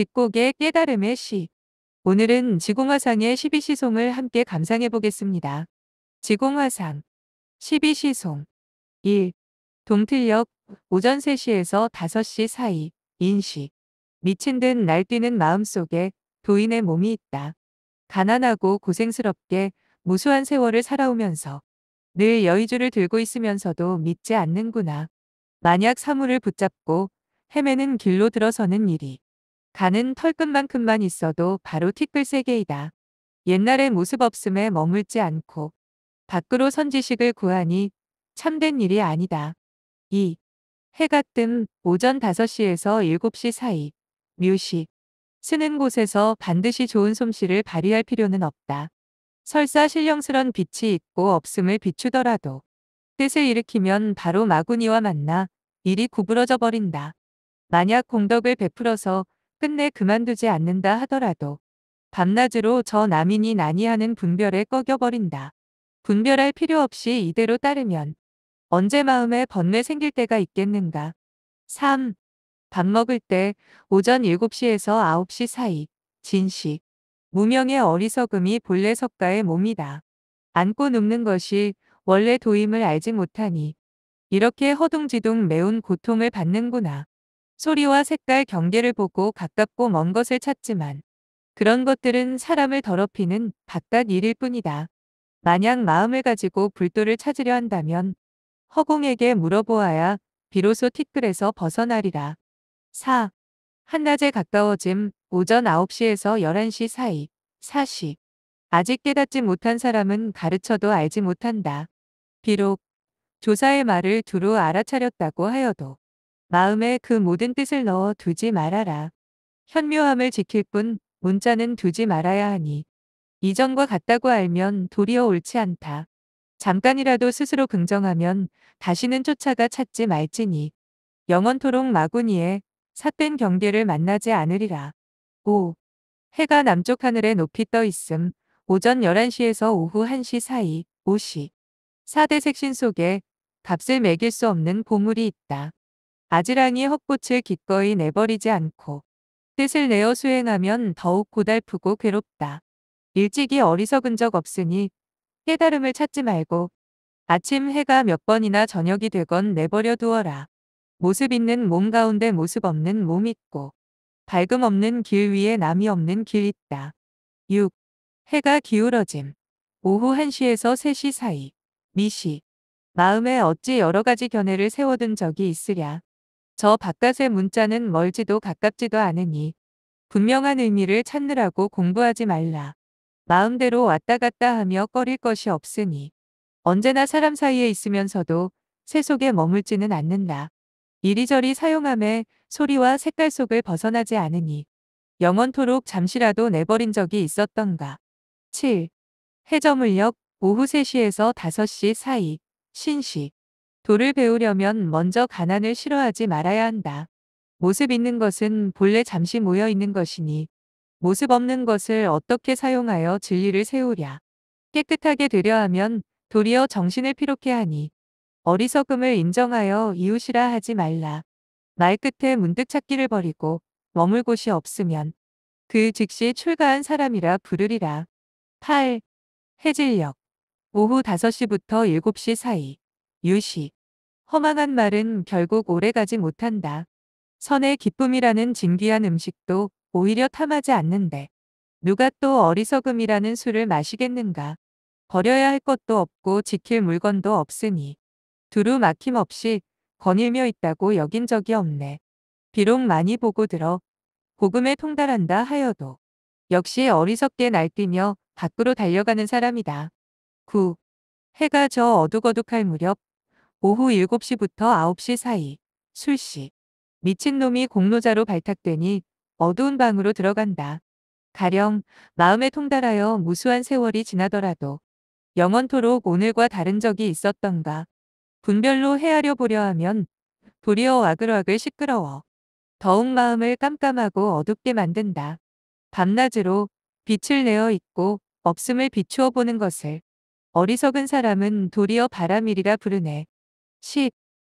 직곡의 깨달음의 시. 오늘은 지공화상의 12시송을 함께 감상해 보겠습니다. 지공화상 12시송 1. 동틀녘 오전 3시에서 5시 사이 인시 미친 듯 날뛰는 마음속에 도인의 몸이 있다. 가난하고 고생스럽게 무수한 세월을 살아오면서 늘 여의주를 들고 있으면서도 믿지 않는구나. 만약 사물을 붙잡고 헤매는 길로 들어서는 일이 간은 털끝만큼만 있어도 바로 티끌 세계이다. 옛날의 모습 없음에 머물지 않고 밖으로 선지식을 구하니 참된 일이 아니다. 2. 해가 뜸 오전 5시에서 7시 사이 뮤시 쓰는 곳에서 반드시 좋은 솜씨를 발휘할 필요는 없다. 설사 신령스런 빛이 있고 없음을 비추더라도 뜻을 일으키면 바로 마구니와 만나 일이 구부러져 버린다. 만약 공덕을 베풀어서 끝내 그만두지 않는다 하더라도 밤낮으로 저 남인이 난이하는 분별에 꺾여버린다. 분별할 필요 없이 이대로 따르면 언제 마음에 번뇌 생길 때가 있겠는가. 3. 밥 먹을 때 오전 7시에서 9시 사이 진식 무명의 어리석음이 본래 석가의 몸이다. 안고 눕는 것이 원래 도임을 알지 못하니 이렇게 허둥지둥 매운 고통을 받는구나. 소리와 색깔 경계를 보고 가깝고 먼 것을 찾지만 그런 것들은 사람을 더럽히는 바깥 일일 뿐이다. 만약 마음을 가지고 불도를 찾으려 한다면 허공에게 물어보아야 비로소 티끌에서 벗어나리라. 4. 한낮에 가까워짐 오전 9시에서 11시 사이 4시 아직 깨닫지 못한 사람은 가르쳐도 알지 못한다. 비록 조사의 말을 두루 알아차렸다고 하여도 마음에 그 모든 뜻을 넣어 두지 말아라. 현묘함을 지킬 뿐 문자는 두지 말아야 하니 이전과 같다고 알면 도리어 옳지 않다. 잠깐이라도 스스로 긍정하면 다시는 쫓아가 찾지 말지니 영원토록 마구니에 삿된 경계를 만나지 않으리라. 5. 해가 남쪽 하늘에 높이 떠 있음 오전 11시에서 오후 1시 사이 5시 4대 색신 속에 값을 매길 수 없는 보물이 있다. 아지랑이 헛꽃을 기꺼이 내버리지 않고 뜻을 내어 수행하면 더욱 고달프고 괴롭다. 일찍이 어리석은 적 없으니 깨달음을 찾지 말고 아침 해가 몇 번이나 저녁이 되건 내버려 두어라. 모습 있는 몸 가운데 모습 없는 몸 있고 밝음 없는 길 위에 남이 없는 길 있다. 6. 해가 기울어짐. 오후 1시에서 3시 사이. 미시. 마음에 어찌 여러 가지 견해를 세워둔 적이 있으랴. 저 바깥의 문자는 멀지도 가깝지도 않으니 분명한 의미를 찾느라고 공부하지 말라. 마음대로 왔다 갔다 하며 꺼릴 것이 없으니 언제나 사람 사이에 있으면서도 새 속에 머물지는 않는다. 이리저리 사용함에 소리와 색깔 속을 벗어나지 않으니 영원토록 잠시라도 내버린 적이 있었던가. 7. 해저물역 오후 3시에서 5시 사이 신식 도를 배우려면 먼저 가난을 싫어하지 말아야 한다. 모습 있는 것은 본래 잠시 모여 있는 것이니 모습 없는 것을 어떻게 사용하여 진리를 세우랴. 깨끗하게 되려 하면 도리어 정신을 피롭게 하니 어리석음을 인정하여 이웃이라 하지 말라. 말끝에 문득 찾기를 버리고 머물 곳이 없으면 그 즉시 출가한 사람이라 부르리라. 8. 해질녘 오후 5시부터 7시 사이 유식 허망한 말은 결국 오래가지 못한다. 선의 기쁨이라는 진귀한 음식도 오히려 탐하지 않는데 누가 또 어리석음이라는 술을 마시겠는가. 버려야 할 것도 없고 지킬 물건도 없으니 두루 막힘없이 거닐며 있다고 여긴 적이 없네. 비록 많이 보고 들어 고금에 통달한다 하여도 역시 어리석게 날뛰며 밖으로 달려가는 사람이다. 9. 해가 저 어둑어둑할 무렵 오후 7시부터 9시 사이 술씨 미친놈이 공로자로 발탁되니 어두운 방으로 들어간다. 가령 마음에 통달하여 무수한 세월이 지나더라도 영원토록 오늘과 다른 적이 있었던가. 분별로 헤아려 보려 하면 도리어 와글와글 시끄러워. 더욱 마음을 깜깜하고 어둡게 만든다. 밤낮으로 빛을 내어 있고 없음을 비추어 보는 것을 어리석은 사람은 도리어 바람이라 부르네. 시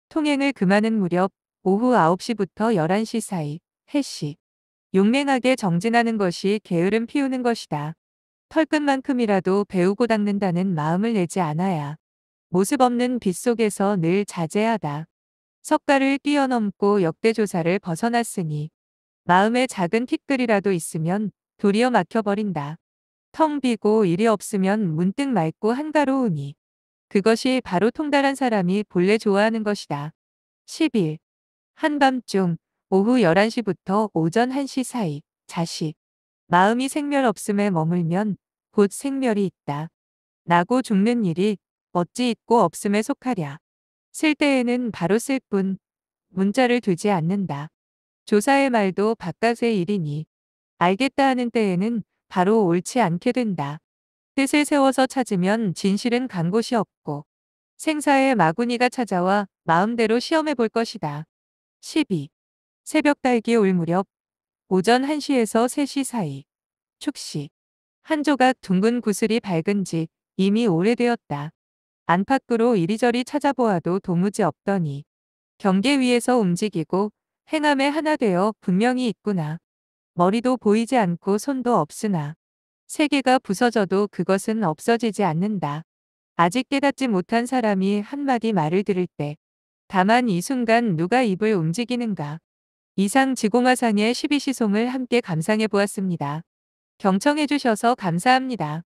통행을 금하는 무렵 오후 9시부터 11시 사이 해시 용맹하게 정진하는 것이 게으름 피우는 것이다. 털끝만큼이라도 배우고 닦는다는 마음을 내지 않아야 모습 없는 빛 속에서 늘 자제하다. 석가를 뛰어넘고 역대조사를 벗어났으니 마음에 작은 티끌이라도 있으면 도리어 막혀버린다. 텅 비고 일이 없으면 문득 맑고 한가로우니 그것이 바로 통달한 사람이 본래 좋아하는 것이다. 10일 한밤중 오후 11시부터 오전 1시 사이 자식 마음이 생멸 없음에 머물면 곧 생멸이 있다. 나고 죽는 일이 어찌 있고 없음에 속하랴. 쓸 때에는 바로 쓸 뿐 문자를 두지 않는다. 조사의 말도 바깥의 일이니 알겠다 하는 때에는 바로 옳지 않게 된다. 뜻을 세워서 찾으면 진실은 간 곳이 없고 생사에 마구니가 찾아와 마음대로 시험해 볼 것이다. 12. 새벽 달기 올 무렵 오전 1시에서 3시 사이 축시 한 조각 둥근 구슬이 밝은 지 이미 오래되었다. 안팎으로 이리저리 찾아보아도 도무지 없더니 경계 위에서 움직이고 행함에 하나 되어 분명히 있구나. 머리도 보이지 않고 손도 없으나 세계가 부서져도 그것은 없어지지 않는다. 아직 깨닫지 못한 사람이 한마디 말을 들을 때 다만 이 순간 누가 입을 움직이는가. 이상 지공화상의 12시송을 함께 감상해 보았습니다. 경청해 주셔서 감사합니다.